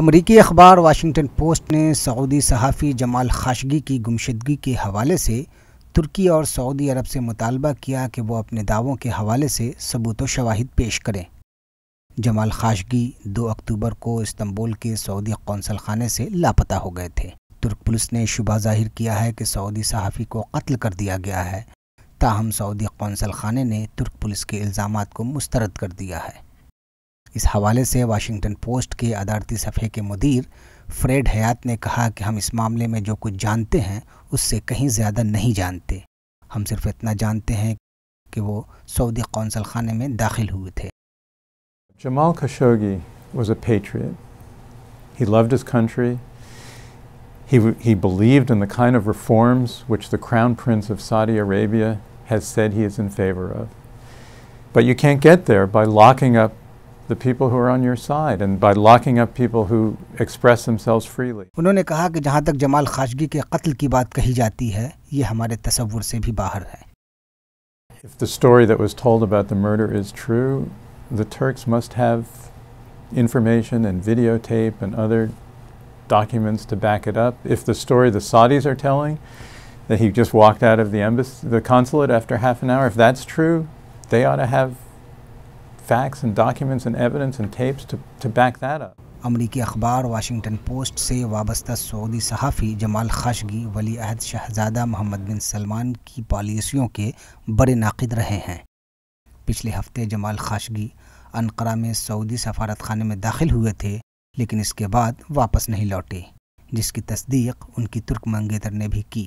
امریکی اخبار Washington post نے سعودی صحافی جمال خاشگی کی گمشدگی کے حوالے سے ترکی اور سعودی عرب سے مطالبہ کیا کہ وہ اپنے دعووں کے حوالے سے ثبوت و شواہد پیش کریں جمال خاشگی دو اکتوبر کو استنبول کے سعودی قونصل خانے سے لاپتہ ہو گئے تھے ترک پولیس نے شبہ ظاہر کیا ہے کہ سعودی صحافی کو قتل کر دیا گیا ہے تاہم سعودی قونصل خانے نے ترک پولیس کے الزامات کو مسترد کر دیا ہے اس حوالے سے واشنگٹن پوسٹ کے ادارتی صفحے کے مدیر فریڈ حیات نے کہا کہ ہم اس معاملے میں جو کچھ جانتے ہیں اس سے کہیں زیادہ نہیں جانتے ہم صرف اتنا جانتے ہیں کہ وہ سعودی قونسل خانے میں داخل ہوئے تھے جمال کشوگی was a patriot. He loved his country. He, he believed in the kind of reforms which the crown prince of Saudi Arabia has said he is in favor of. But you can't get there by locking up the people who are on your side and by locking up people who express themselves freely. उन्होंने कहा कि जहां तक जमाल खाशगी के कत्ल की बात कही जाती है ये हमारे तसव्वुर से भी बाहर है If the story that was told about the murder is true, the Turks must have information and videotape and other documents to back it up. If the story the Saudis are telling, that he just walked out of the embassy, the consulate after half an hour, if that's true, they ought to have امریکی اخبار Washington post سے وابستہ سعودی صحافی جمال خاشگی ولی عہد شہزادہ محمد بن سلمان کی پالیسیوں کے بڑے ناقد رہے ہیں پچھلے ہفتے جمال خاشگی انقرہ میں سعودی سفارت خانے میں داخل ہوئے تھے لیکن اس کے بعد واپس نہیں لوٹے جس کی تصدیق ان کی ترک منگیتر نے بھی کی